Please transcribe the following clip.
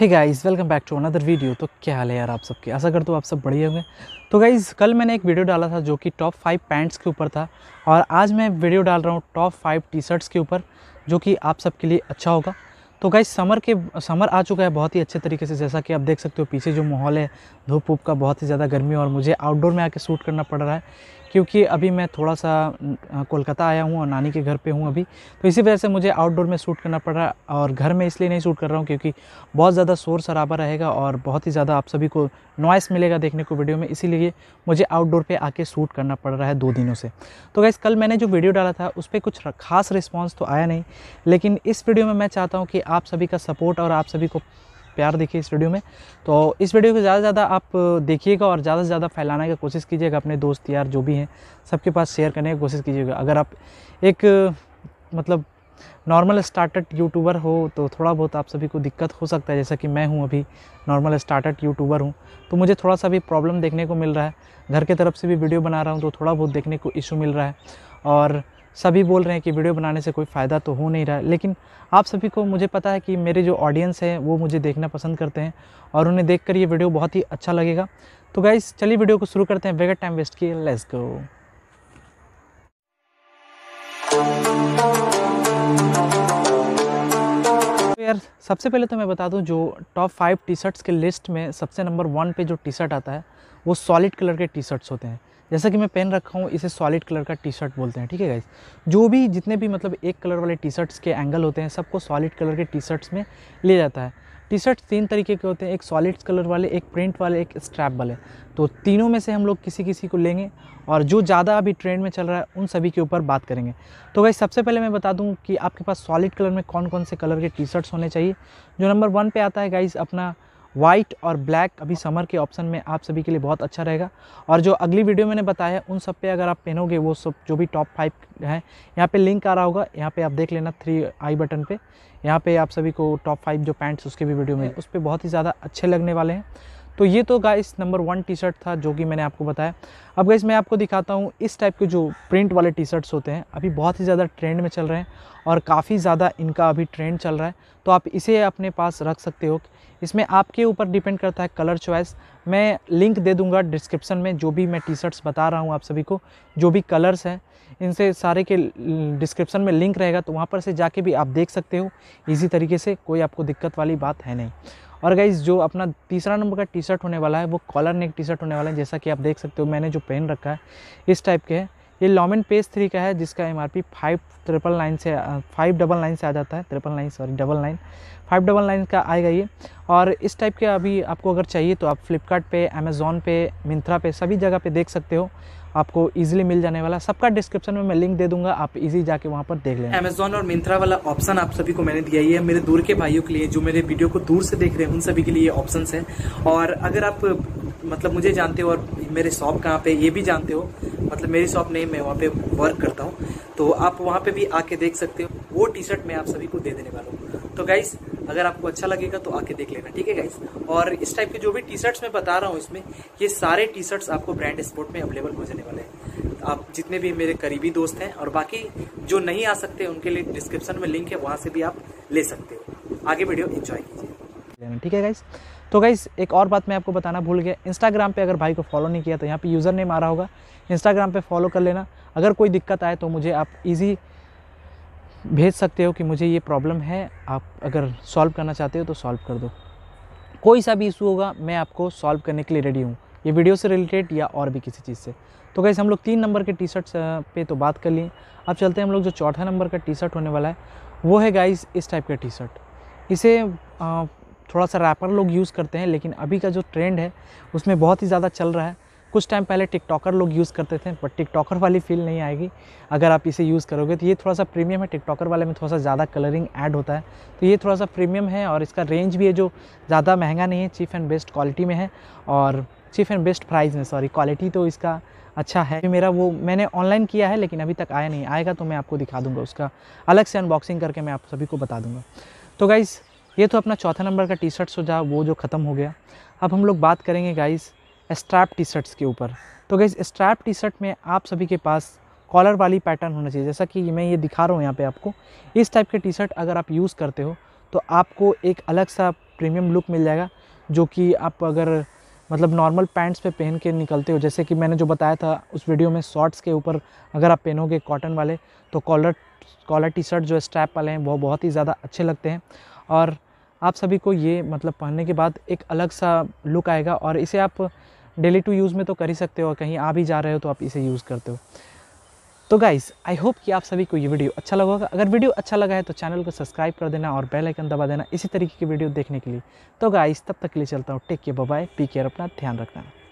hey guys welcome back to another video तो क्या हाल है यार आप सबके आशा कर तो आप सब बढ़िया होंगे तो गाइस कल मैंने एक वीडियो डाला था जो कि टॉप फाइव पैंट्स के ऊपर था और आज मैं वीडियो डाल रहा हूँ टॉप फाइव टी शर्ट्स के ऊपर जो कि आप सबके लिए अच्छा होगा तो गाइज़ समर के समर आ चुका है बहुत ही अच्छे तरीके से जैसा कि आप देख सकते हो पीछे जो माहौल है धूप धूप का बहुत ही ज़्यादा गर्मी और मुझे आउटडोर में आके शूट करना पड़ रहा है क्योंकि अभी मैं थोड़ा सा कोलकाता आया हूँ और नानी के घर पे हूँ अभी तो इसी वजह से मुझे आउटडोर में शूट करना पड़ रहा है और घर में इसलिए नहीं शूट कर रहा हूँ क्योंकि बहुत ज़्यादा शोर शराबा रहेगा और बहुत ही ज़्यादा आप सभी को नॉइस मिलेगा देखने को वीडियो में इसीलिए मुझे आउटडोर पर आके शूट करना पड़ रहा है दो दिनों से तो गैस कल मैंने जो वीडियो डाला था उस पर कुछ खास रिस्पॉन्स तो आया नहीं लेकिन इस वीडियो में मैं चाहता हूँ कि आप सभी का सपोर्ट और आप सभी को प्यार देखिए इस वीडियो में तो इस वीडियो को ज़्यादा से ज़्यादा आप देखिएगा और ज़्यादा से ज़्यादा फैलाने की कोशिश कीजिएगा अपने दोस्त यार जो भी हैं सबके पास शेयर करने की कोशिश कीजिएगा अगर आप एक मतलब नॉर्मल स्टार्टअप यूट्यूबर हो तो थोड़ा बहुत आप सभी को दिक्कत हो सकता है जैसा कि मैं हूँ अभी नॉर्मल स्टार्टअप यूट्यूबर हूँ तो मुझे थोड़ा सा भी प्रॉब्लम देखने को मिल रहा है घर के तरफ से भी वीडियो बना रहा हूँ तो थोड़ा बहुत देखने को इशू मिल रहा है और सभी बोल रहे हैं कि वीडियो बनाने से कोई फ़ायदा तो हो नहीं रहा लेकिन आप सभी को मुझे पता है कि मेरे जो ऑडियंस हैं वो मुझे देखना पसंद करते हैं और उन्हें देख कर ये वीडियो बहुत ही अच्छा लगेगा तो गाइज़ चलिए वीडियो को शुरू करते हैं बेगर टाइम वेस्ट किए लेस गो तो यार सबसे पहले तो मैं बता दूं जो टॉप फाइव टी शर्ट्स के लिस्ट में सबसे नंबर वन पे जो टी शर्ट आता है वो सॉलिड कलर के टी शर्ट्स होते हैं जैसा कि मैं पहन रखा हूँ इसे सॉलिड कलर का टी शर्ट बोलते हैं ठीक है गाइज जो भी जितने भी मतलब एक कलर वाले टी शर्ट्स के एंगल होते हैं सबको सॉलिड कलर के टी शर्ट्स में ले जाता है टी शर्ट तीन तरीके के होते हैं एक सॉलिड कलर वाले एक प्रिंट वाले एक स्ट्रैप वाले तो तीनों में से हम लोग किसी किसी को लेंगे और जो ज़्यादा अभी ट्रेंड में चल रहा है उन सभी के ऊपर बात करेंगे तो भाई सबसे पहले मैं बता दूं कि आपके पास सॉलिड कलर में कौन कौन से कलर के टी शर्ट्स होने चाहिए जो नंबर वन पे आता है गाइज़ अपना वाइट और ब्लैक अभी समर के ऑप्शन में आप सभी के लिए बहुत अच्छा रहेगा और जो अगली वीडियो मैंने बताया उन सब पे अगर आप पहनोगे वो सब जो भी टॉप फाइव हैं यहाँ पे लिंक आ रहा होगा यहाँ पे आप देख लेना थ्री आई बटन पे यहाँ पे आप सभी को टॉप फाइव जो पैंट्स उसके भी वीडियो में उस पर बहुत ही ज़्यादा अच्छे लगने वाले हैं तो ये तो guys number one T shirt था जो कि मैंने आपको बताया अब गाइस मैं आपको दिखाता हूँ इस टाइप के जो प्रिंट वाले टी शर्ट्स होते हैं अभी बहुत ही ज़्यादा ट्रेंड में चल रहे हैं और काफ़ी ज़्यादा इनका अभी ट्रेंड चल रहा है तो आप इसे अपने पास रख सकते हो इसमें आपके ऊपर डिपेंड करता है कलर चॉइस मैं लिंक दे दूँगा डिस्क्रिप्शन में जो भी मैं टी शर्ट्स बता रहा हूँ आप सभी को जो भी कलर्स हैं इनसे सारे के डिस्क्रिप्शन में लिंक रहेगा तो वहाँ पर से जाके भी आप देख सकते हो इजी तरीके से कोई आपको दिक्कत वाली बात है नहीं और गाइज जो अपना तीसरा नंबर का टी शर्ट होने वाला है वो कॉलर नेक टी शर्ट होने वाला है जैसा कि आप देख सकते हो मैंने जो पहन रखा है इस टाइप के है ये लॉमिन पेज थ्री का है जिसका M R P five triple nine से फाइव डबल नाइन से आ जाता है triple nine sorry double nine five double nine का आएगा ये और इस टाइप के अभी आपको अगर चाहिए तो आप फ्लिपकार्ट पे अमेज़ोन पे मिंत्रा पे सभी जगह पे देख सकते हो आपको इजीली मिल जाने वाला सबका डिस्क्रिप्शन में मैं लिंक दे दूंगा आप इजी जाके वहाँ पर देख लेना अमेजोन और मिंत्रा वाला ऑप्शन आप सभी को मैंने दिया ही है मेरे दूर के भाइयों के लिए जो मेरे वीडियो को दूर से देख रहे हैं उन सभी के लिए ऑप्शन है और अगर आप मतलब मुझे जानते हो और मेरे शॉप कहाँ पे ये भी जानते हो मतलब मेरी शॉप नहीं मैं वहाँ पे वर्क करता हूँ तो आप वहाँ पे भी आके देख सकते हो वो टी शर्ट मैं आप सभी को दे देने वाला हूँ तो गाइस अगर आपको अच्छा लगेगा तो आके देख लेना ठीक है गाइस और इस टाइप के जो भी टी शर्ट्स मैं बता रहा हूँ इसमें ये सारे टी शर्ट्स आपको ब्रांड स्पोर्ट में अवेलेबल हो जाने वाले हैं आप जितने भी मेरे करीबी दोस्त हैं और बाकी जो नहीं आ सकते उनके लिए डिस्क्रिप्शन में लिंक है वहाँ से भी आप ले सकते हो आगे वीडियो इंजॉय कीजिए लेना ठीक है गाइस तो गाइस एक और बात मैं आपको बताना भूल गया इंस्टाग्राम पे अगर भाई को फॉलो नहीं किया तो यहाँ पे यूज़र नेम आ रहा होगा इंस्टाग्राम पे फॉलो कर लेना अगर कोई दिक्कत आए तो मुझे आप इजी भेज सकते हो कि मुझे ये प्रॉब्लम है आप अगर सॉल्व करना चाहते हो तो सॉल्व कर दो कोई सा भी इशू होगा मैं आपको सॉल्व करने के लिए रेडी हूँ ये वीडियो से रिलेटेड या और भी किसी चीज़ से तो गाइस हम लोग तीन नंबर के टी शर्ट पर तो बात कर लिए अब चलते हैं हम लोग जो चौथा नंबर का टी शर्ट होने वाला है वो है गाइस इस टाइप का टी शर्ट इसे थोड़ा सा रैपर लोग यूज़ करते हैं लेकिन अभी का जो ट्रेंड है उसमें बहुत ही ज़्यादा चल रहा है कुछ टाइम पहले टिकटॉकर लोग यूज़ करते थे बट टिकटॉकर वाली फील नहीं आएगी अगर आप इसे यूज़ करोगे तो ये थोड़ा सा प्रीमियम है टिकटॉकर वाले में थोड़ा सा ज़्यादा कलरिंग ऐड होता है तो ये थोड़ा सा प्रीमियम है और इसका रेंज भी है जो ज़्यादा महंगा नहीं है चीफ एंड बेस्ट क्वालिटी में है और चीफ एंड बेस्ट प्राइस में सॉरी क्वालिटी तो इसका अच्छा है मेरा वो मैंने ऑनलाइन किया है लेकिन अभी तक आया नहीं आएगा तो मैं आपको दिखा दूँगा उसका अलग से अनबॉक्सिंग करके मैं आप सभी को बता दूँगा तो गाइज़ ये तो अपना चौथा नंबर का टी शर्ट जा वो जो ख़त्म हो गया अब हम लोग बात करेंगे गाइस स्ट्रैप टी शर्ट्स के ऊपर तो गाइस स्ट्रैप टी शर्ट में आप सभी के पास कॉलर वाली पैटर्न होना चाहिए जैसा कि मैं ये दिखा रहा हूँ यहाँ पे आपको इस टाइप के टी शर्ट अगर आप यूज़ करते हो तो आपको एक अलग सा प्रीमियम लुक मिल जाएगा जो कि आप अगर मतलब नॉर्मल पैंट्स पे पहन के निकलते हो जैसे कि मैंने जो बताया था उस वीडियो में शॉर्ट्स के ऊपर अगर आप पहनोगे कॉटन वाले तो कॉलर कॉलर टी शर्ट जो स्ट्रैप वाले हैं वो बहुत ही ज़्यादा अच्छे लगते हैं और आप सभी को ये मतलब पहनने के बाद एक अलग सा लुक आएगा और इसे आप डेली टू यूज़ में तो कर ही सकते हो और कहीं आ भी जा रहे हो तो आप इसे यूज़ करते हो तो गाइस आई होप कि आप सभी को ये वीडियो अच्छा लगा होगा अगर वीडियो अच्छा लगा है तो चैनल को सब्सक्राइब कर देना और बेल आइकन दबा देना इसी तरीके की वीडियो देखने के लिए तो गाइस तब तक के लिए चलता हूँ टेक केयर बाय पी केयर अपना ध्यान रखना